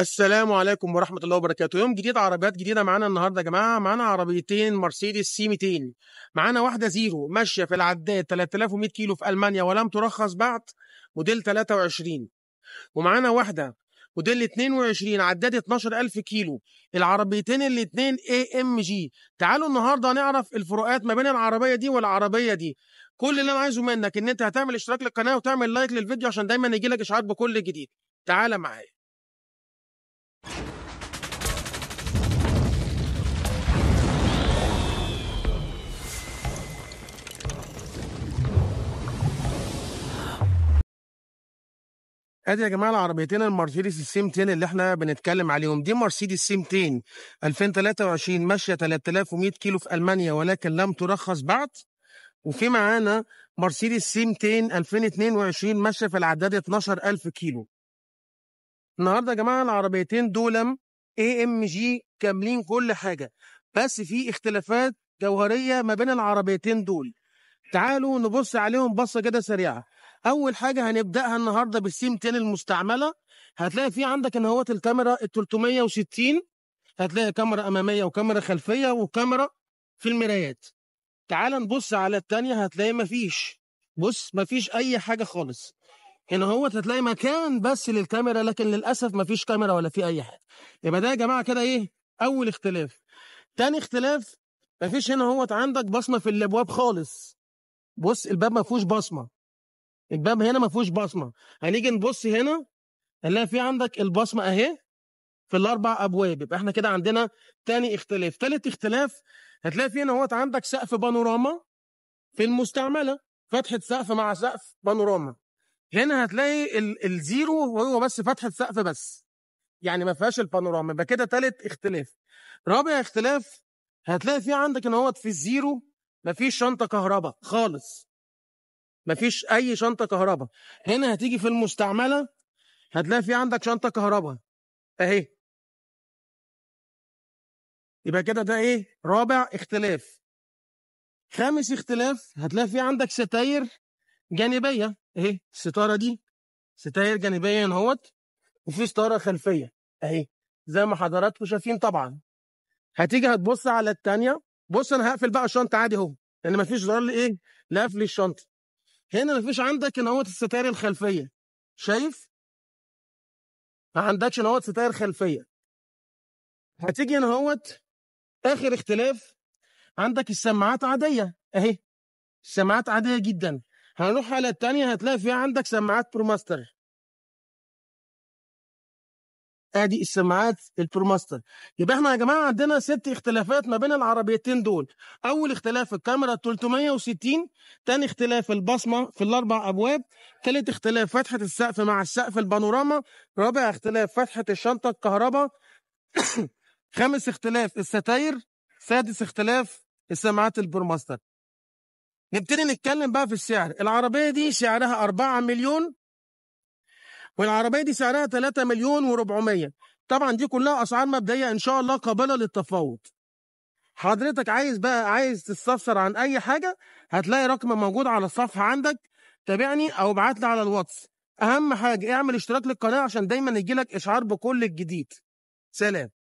السلام عليكم ورحمة الله وبركاته يوم جديد عربيات جديدة معانا النهاردة يا جماعة معانا عربيتين مرسيدس سي 200 معانا واحدة زيرو ماشية في العداد 3100 كيلو في ألمانيا ولم ترخص بعد موديل 23 ومعانا واحدة موديل 22 عداد 12000 كيلو العربيتين الاثنين اي ام جي تعالوا النهارده نعرف الفروقات ما بين العربيه دي والعربيه دي كل اللي انا عايزه منك ان انت هتعمل اشتراك للقناه وتعمل لايك للفيديو عشان دايما يجي لك اشعار بكل جديد تعالى معايا ادي يا جماعه العربيتين المرسيدس السي 200 اللي احنا بنتكلم عليهم دي مرسيدس سي 200 2023 ماشيه 3100 كيلو في المانيا ولكن لم ترخص بعد وفي معانا مرسيدس سي 200 2022 ماشيه في العداد 12000 كيلو النهارده يا جماعه العربيتين دول اي ام جي كاملين كل حاجه بس في اختلافات جوهريه ما بين العربيتين دول تعالوا نبص عليهم بصه كده سريعه اول حاجه هنبداها النهارده بالسيم تاني المستعمله هتلاقي في عندك ان اهوت الكاميرا ال 360 هتلاقي كاميرا اماميه وكاميرا خلفيه وكاميرا في المرايات تعال نبص على التانية هتلاقي مفيش بص مفيش اي حاجه خالص هنا هو هتلاقي مكان بس للكاميرا لكن للاسف مفيش كاميرا ولا في اي حاجه يبقى ده يا جماعه كده ايه اول اختلاف تاني اختلاف مفيش هنا هو عندك بصمه في الابواب خالص بص الباب ما فيهوش بصمه الباب هنا ما فيهوش بصمه هنيجي نبص هنا هنلاقي في عندك البصمه اهي في الاربع ابواب يبقى احنا كده عندنا تاني اختلاف تالت اختلاف هتلاقي في هنا اهوت عندك سقف بانوراما في المستعمله فتحه سقف مع سقف بانوراما هنا هتلاقي الزيرو وهو بس فتحه سقف بس يعني ما فيهاش البانوراما يبقى كده تالت اختلاف رابع اختلاف هتلاقي في عندك ان هو في الزيرو ما فيش شنطه كهرباء خالص مفيش اي شنطه كهرباء هنا هتيجي في المستعمله هتلاقي في عندك شنطه كهرباء اهي يبقى كده ده ايه رابع اختلاف خامس اختلاف هتلاقي في عندك ستاير جانبيه اهي الستاره دي ستاير جانبيه اهوت وفي ستاره خلفيه اهي زي ما حضراتكم شايفين طبعا هتيجي هتبص على الثانيه بص انا هقفل بقى الشنطه عادي اهو لان مفيش ظل ايه لقفل الشنطه هنا مفيش عندك نواة الستائر الخلفية شايف؟ ما عندكش نواة ستائر خلفية هتيجي هنا هوت آخر اختلاف عندك السماعات عادية أهي سماعات عادية جدا هنروح على الثانيه هتلاقي فيها عندك سماعات برو ماستر ادي السماعات البروماستر يبقى احنا يا جماعه عندنا ست اختلافات ما بين العربيتين دول اول اختلاف الكاميرا 360 تاني اختلاف البصمه في الاربع ابواب تالت اختلاف فتحه السقف مع السقف البانوراما رابع اختلاف فتحه الشنطه الكهرباء خامس اختلاف الستاير سادس اختلاف السماعات البروماستر نبتدي نتكلم بقى في السعر العربيه دي سعرها 4 مليون والعربية دي سعرها 3 مليون و400 طبعا دي كلها أسعار مبدئية إن شاء الله قابلة للتفاوض حضرتك عايز بقى عايز تستفسر عن أي حاجة هتلاقي رقم موجود على الصفحة عندك تابعني أو ابعت لي على الواتس أهم حاجة اعمل اشتراك للقناة عشان دايما يجيلك إشعار بكل الجديد سلام